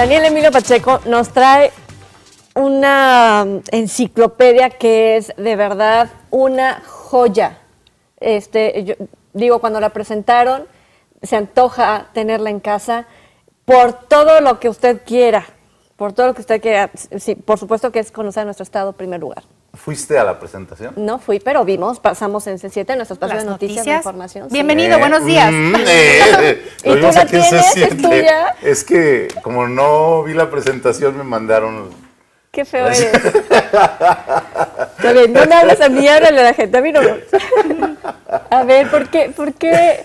Daniel Emilio Pacheco nos trae una um, enciclopedia que es de verdad una joya. Este, digo, cuando la presentaron, se antoja tenerla en casa por todo lo que usted quiera, por todo lo que usted quiera. por supuesto que es conocer nuestro estado en primer lugar. ¿Fuiste a la presentación? No fui, pero vimos, pasamos en C7 nuestras espacio de noticias, de información. Bienvenido, buenos mm, días. Eh, eh, ¿Y tú la tienes? ¿Es tuya? Es que como no vi la presentación, me mandaron... Qué feo eres. no me hables a a la gente, a mí no. a ver, ¿por qué, por qué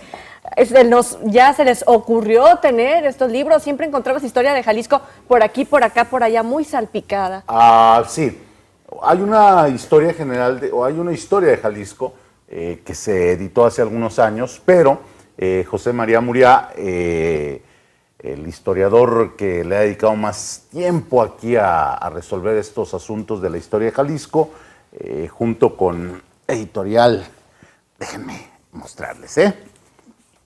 nos, ya se les ocurrió tener estos libros? Siempre encontramos historia de Jalisco por aquí, por acá, por allá, muy salpicada. Ah, sí hay una historia general, de, o hay una historia de Jalisco eh, que se editó hace algunos años, pero eh, José María Muriá, eh, el historiador que le ha dedicado más tiempo aquí a, resolver estos asuntos de la historia de Jalisco, junto con Editorial, déjenme mostrarles,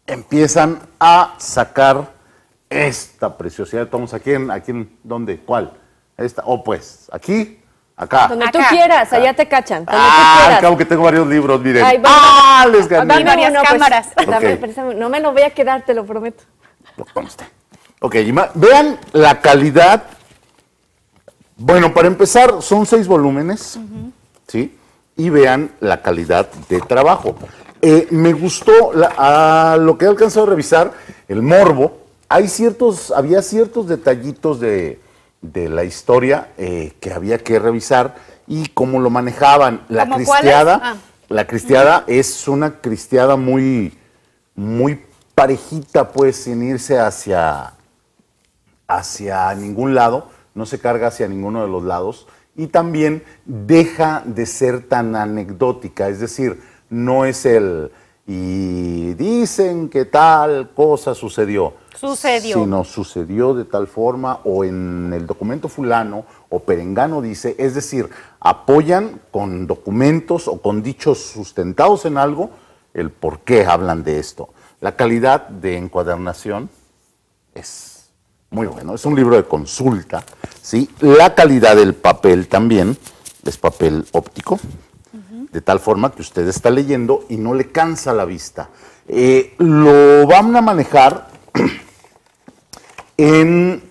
empiezan a sacar esta preciosidad. Estamos aquí en, aquí en ¿dónde? ¿Cuál? Esta, oh, pues, aquí Acá. Donde tú quieras, allá te cachan. Ah, acabo que tengo varios libros, miren. ah, les gané. varias no, pues. cámaras. no me lo voy a quedar, te lo prometo. Lo Ok, vean la calidad. Bueno, para empezar, son seis volúmenes, ¿sí? Y vean la calidad de trabajo. Eh, me gustó a lo que he alcanzado a revisar, el morbo. Hay ciertos, había ciertos detallitos de, de la historia eh, que había que revisar y cómo lo manejaban. La cristiada, ah. la cristiada es una cristiada muy, muy parejita, pues, sin irse hacia, hacia ningún lado, no se carga hacia ninguno de los lados y también deja de ser tan anecdótica, es decir, no es el y dicen que tal cosa sucedió. Sucedió. Si no sucedió de tal forma o en el documento fulano o perengano dice, es decir, apoyan con documentos o con dichos sustentados en algo el por qué hablan de esto. La calidad de encuadernación es muy bueno, es un libro de consulta, ¿sí? La calidad del papel también es papel óptico, de tal forma que usted está leyendo y no le cansa la vista. Eh, lo van a manejar en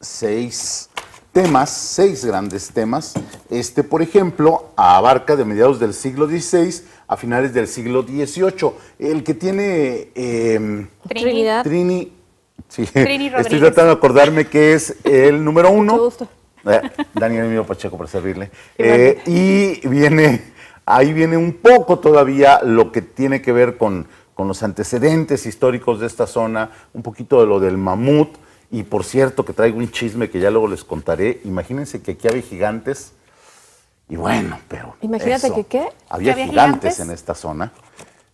seis temas, seis grandes temas. Este, por ejemplo, abarca de mediados del siglo XVI a finales del siglo XVIII. El que tiene... Eh, Trinidad. Trini, sí, estoy tratando de acordarme que es el número uno. Eh, Daniel Emilio Pacheco, para servirle. Eh, y viene Ahí viene un poco todavía lo que tiene que ver con, los antecedentes históricos de esta zona, un poquito de lo del mamut. Y por cierto, que traigo un chisme que ya luego les contaré. Imagínense que aquí había gigantes. Y bueno, pero. Imagínate que qué? Había, gigantes, en esta zona.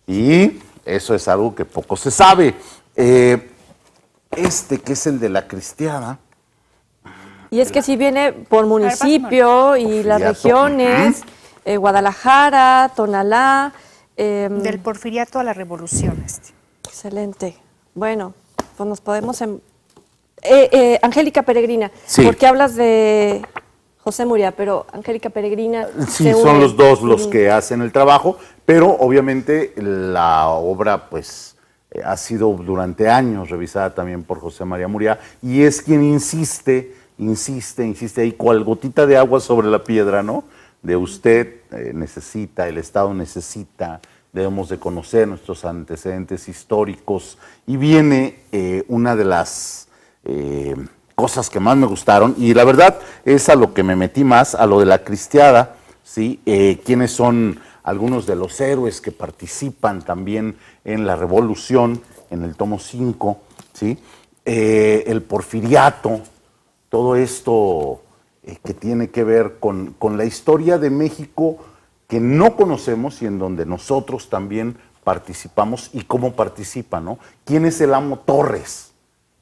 Y eso es algo que poco se sabe. Eh, este que es el de la cristiana. Y es que si viene por municipio y las regiones. Eh, Guadalajara, Tonalá. Em, Del porfiriato a la revolución. Este. Excelente. Bueno, pues nos podemos... En... Em, eh, eh, Angélica Peregrina, porque hablas de José Muria, pero Angélica Peregrina... Sí, son los dos los que hacen el trabajo, pero obviamente la obra pues ha sido durante años revisada también por José María Muria y es quien insiste, insiste, insiste, ahí cual gotita de agua sobre la piedra, ¿no? de usted eh, necesita, el Estado necesita, debemos de conocer nuestros antecedentes históricos. Y viene eh, una de las eh, cosas que más me gustaron, y la verdad es a lo que me metí más, a lo de la cristiada, ¿sí? quiénes son algunos de los héroes que participan también en la revolución, en el tomo 5, ¿sí? el porfiriato, todo esto eh, que tiene que ver con, la historia de México que no conocemos y en donde nosotros también participamos y cómo participa, ¿no? ¿Quién es el amo Torres?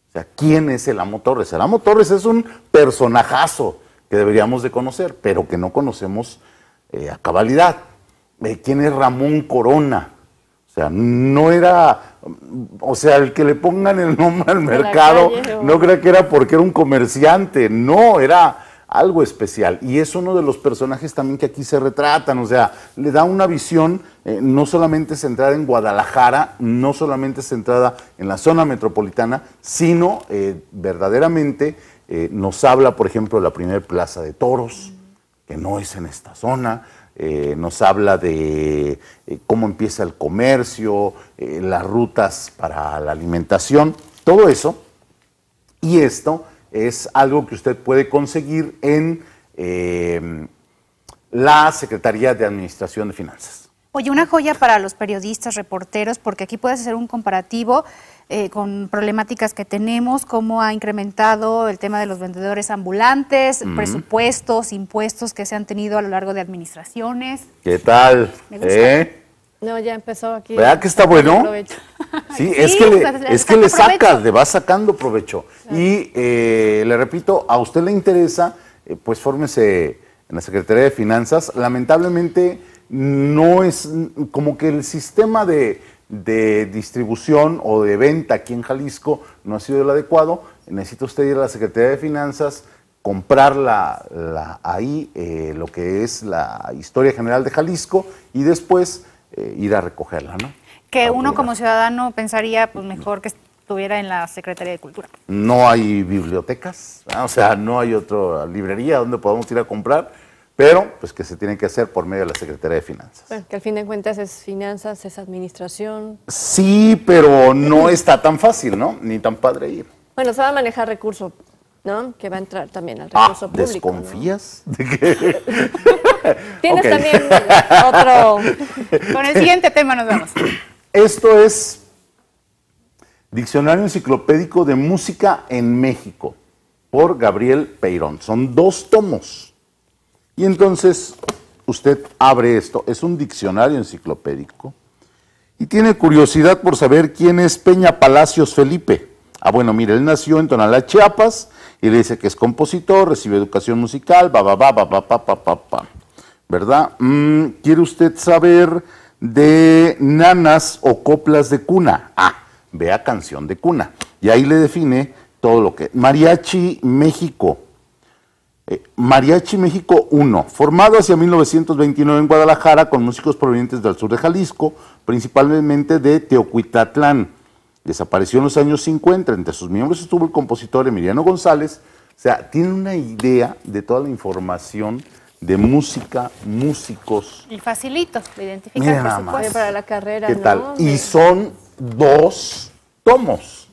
O sea, ¿quién es el amo Torres? El amo Torres es un personajazo que deberíamos de conocer, pero que no conocemos eh, a cabalidad. Eh, ¿Quién es Ramón Corona? O sea, no era, o sea, el que le pongan el nombre al mercado, no creo que era porque era un comerciante, no, era algo especial. Y es uno de los personajes también que aquí se retratan, o sea, le da una visión eh, no solamente centrada en Guadalajara, no solamente centrada en la zona metropolitana, sino eh, verdaderamente eh, nos habla, por ejemplo, de la primera plaza de toros, que no es en esta zona, nos habla de cómo empieza el comercio, las rutas para la alimentación, todo eso. Y esto es algo que usted puede conseguir en eh, la Secretaría de Administración de Finanzas. Oye, una joya para los periodistas, reporteros, porque aquí puedes hacer un comparativo eh, con problemáticas que tenemos, cómo ha incrementado el tema de los vendedores ambulantes, presupuestos, impuestos que se han tenido a lo largo de administraciones. ¿Qué tal? ¿Eh? No, ya empezó aquí. ¿Verdad que está bueno? Sí, es que le, es que le sacas, le sacando provecho. Y eh, le repito, a usted le interesa, eh, pues fórmese en la Secretaría de Finanzas. Lamentablemente no es como que el sistema de, de distribución o de venta aquí en Jalisco no ha sido el adecuado. Necesita usted ir a la Secretaría de Finanzas, comprar ahí eh, lo que es la historia general de Jalisco y después eh, ir a recogerla, ¿no? Que uno como ciudadano pensaría, pues mejor que estuviera en la Secretaría de Cultura. No hay bibliotecas, o sea, no hay otra librería donde podamos ir a comprar, pero pues que se tiene que hacer por medio de la Secretaría de Finanzas. Bueno, que al fin de cuentas es finanzas, es administración. Sí, pero no está tan fácil, ¿no? Ni tan padre ir. Bueno, se va a manejar recursos, ¿no? Que va a entrar también al ah, recurso público. ¿Desconfías? ¿De qué? Tienes también otro. Con el siguiente tema nos vamos. Esto es Diccionario Enciclopédico de Música en México, por Gabriel Peirón. Son dos tomos. Y entonces usted abre esto. Es un diccionario enciclopédico. Y tiene curiosidad por saber quién es Peña Palacios Felipe. Ah, bueno, mire, él nació en Tonalá, Chiapas, y le dice que es compositor, recibe educación musical, va, va, va, va, va, va, va, va. ¿verdad? Mm, ¿Quiere usted saber de nanas o coplas de cuna? Ah, vea canción de cuna. Y ahí le define todo lo que... Mariachi México. Eh, Mariachi México 1, formado hacia 1929 en Guadalajara con músicos provenientes del sur de Jalisco, principalmente de Teocuitatlán. Desapareció en los años 50, entre sus miembros estuvo el compositor Emiliano González. O sea, tiene una idea de toda la información de música, músicos. Y facilito, identificar para la carrera. ¿Qué tal? Y son dos tomos.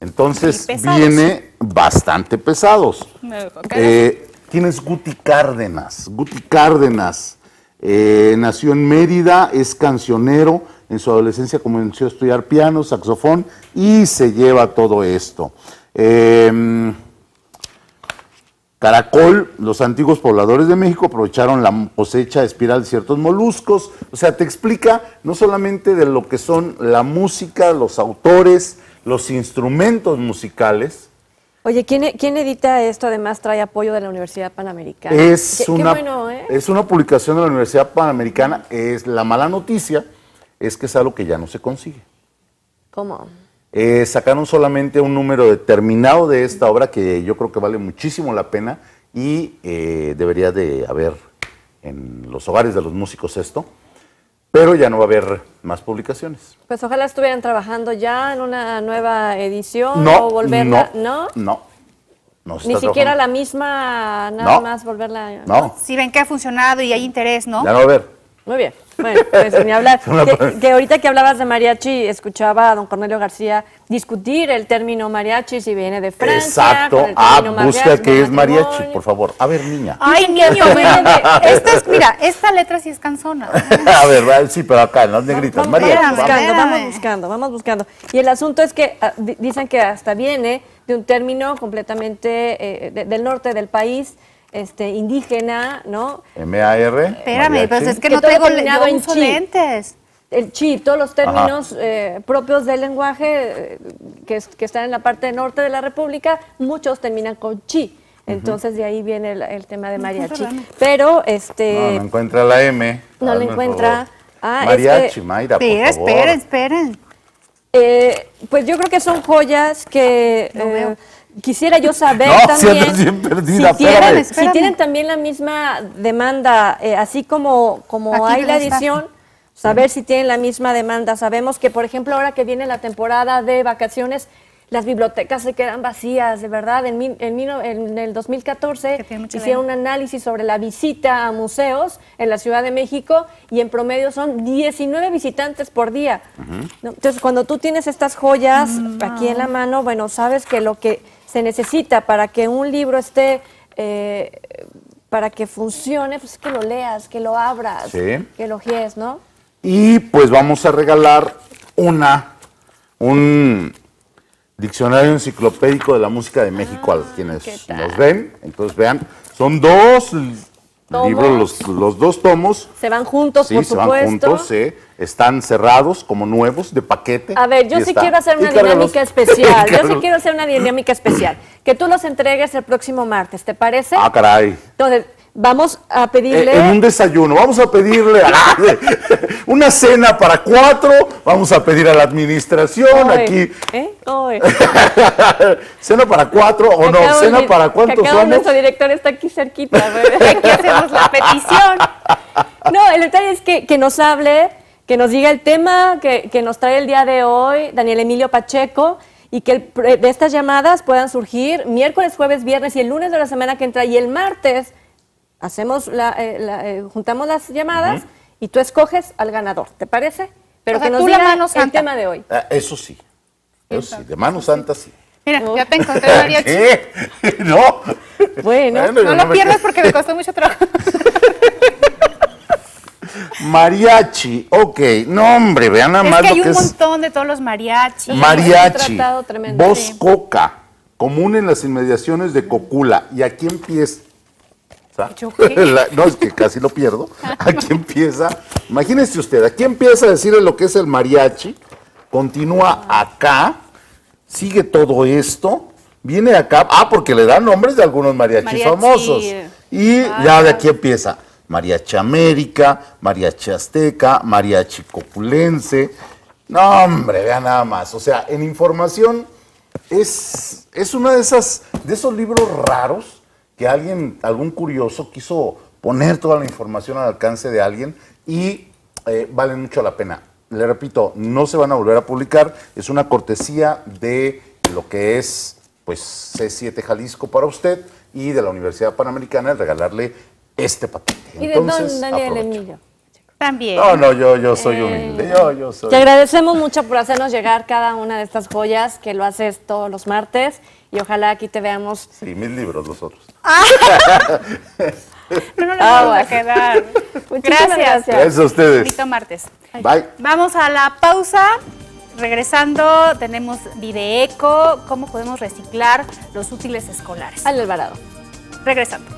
Entonces viene bastante pesados. Eh, tienes Guti Cárdenas. Guti Cárdenas eh, nació en Mérida, es cancionero. En su adolescencia comenzó a estudiar piano, saxofón y se lleva todo esto. Eh, Caracol, los antiguos pobladores de México aprovecharon la cosecha espiral de ciertos moluscos. O sea, te explica no solamente de lo que son la música, los autores, los instrumentos musicales. Oye, ¿quién, edita esto? Además trae apoyo de la Universidad Panamericana. Es, una, ¿eh? es una publicación de la Universidad Panamericana. Es la mala noticia es que es algo que ya no se consigue. ¿Cómo? Eh, sacaron solamente un número determinado de esta obra que yo creo que vale muchísimo la pena y eh, debería de haber en los hogares de los músicos esto, pero ya no va a haber más publicaciones. Pues ojalá estuvieran trabajando ya en una nueva edición no, o volverla, ¿no? No, Ni siquiera la misma, nada más volverla. No. Si ven que ha funcionado y hay interés, ¿no? Ya va a haber. Muy bien. Bueno, pues ni hablar. Pues. que, ahorita que hablabas de mariachi, escuchaba a don Cornelio García discutir el término mariachi si viene de Francia. Exacto. Ah, busca qué es mariachi, por favor. A ver, niña. Ay, niño, esta es, mira, esta letra sí es canzona. a ver, sí, pero acá, en las negritas, vamos, mariachi. Vamos buscando, vamos buscando, vamos buscando. Y el asunto es que ah, dicen que hasta viene de un término completamente eh, del norte del país, este, indígena, ¿no? M-A-R. Espérame, pero pues es que, no tengo yo en El chi, todos los términos eh, propios del lenguaje eh, que, están en la parte norte de la República, muchos terminan con chi. Entonces de ahí viene el, tema de mariachi. Pero este. No, encuentra la M. No la encuentra. Ah, mariachi, Mayra, por favor. Esperen, eh, pues yo creo que son joyas que. No Quisiera yo saber también si, tienen, también la misma demanda, eh, así como, como hay la edición, saber si tienen la misma demanda. Sabemos que, por ejemplo, ahora que viene la temporada de vacaciones, las bibliotecas se quedan vacías, de verdad. En, en, en el 2014 hicieron un análisis sobre la visita a museos en la Ciudad de México y en promedio son 19 visitantes por día. Entonces, cuando tú tienes estas joyas mm, aquí en la mano, bueno, sabes que lo que se necesita para que un libro esté... Eh, para que funcione, pues que lo leas, que lo abras, que lo ¿no? Y pues vamos a regalar una, un diccionario enciclopédico de la música de México a ah, quienes nos ven. Entonces vean, son dos libro, los, dos tomos. Se van juntos, sí, por se van juntos, eh, están cerrados como nuevos, de paquete. A ver, yo sí quiero hacer una dinámica especial. yo sí quiero hacer una dinámica especial. Que tú los entregues el próximo martes, ¿te parece? Ah, caray. Entonces, Vamos a pedirle. Eh, un desayuno, vamos a pedirle una cena para cuatro, vamos a pedir a la administración aquí. ¿Eh? cena para cuatro o no, cena para cuántos años. Nuestro director está aquí cerquita, aquí hacemos la petición. No, el detalle es que, nos hable, que nos diga el tema que, nos trae el día de hoy, Daniel Emilio Pacheco y que de estas llamadas puedan surgir miércoles, jueves, viernes y el lunes de la semana que entra y el martes Hacemos la, eh, eh, juntamos las llamadas y tú escoges al ganador, ¿te parece? Pero que nos diga mano santa. el tema de hoy. Ah, eso sí, eso sí, de mano santa sí. Mira, ya te encontré, mariachi. ¿Qué? No. Bueno, no lo pierdas porque me costó mucho trabajo. Mariachi, ok, no hombre, vean nada es más. Que hay que un montón de todos los Mariachi, mariachi voz coca, común en las inmediaciones de Cocula. Y aquí empieza, no, es que casi lo pierdo. Aquí empieza, imagínese usted, aquí empieza a decirle lo que es el mariachi, continúa acá, sigue todo esto, viene acá, ah, porque le dan nombres de algunos mariachis mariachi. famosos. Y ya de aquí empieza. Mariachi América, Mariachi Azteca, Mariachi Copulense. No, hombre, vean nada más. O sea, en información es, es uno de, esas, de esos libros raros que alguien, algún curioso quiso poner toda la información al alcance de alguien y eh, vale mucho la pena. Le repito, no se van a volver a publicar, es una cortesía de lo que es pues C7 Jalisco para usted y de la Universidad Panamericana el regalarle este patente. Y de don Daniel Emilio. También. No, no, yo, yo soy eh, humilde. Te agradecemos mucho por hacernos llegar cada una de estas joyas que lo haces todos los martes y ojalá aquí te veamos. Sí, mil libros, los otros. Ah. no, nos ah, vamos a quedar. gracias. gracias. a ustedes. Bonito martes. Bye. Vamos a la pausa. Regresando, tenemos eco, cómo podemos reciclar los útiles escolares. Al Alvarado. Regresando.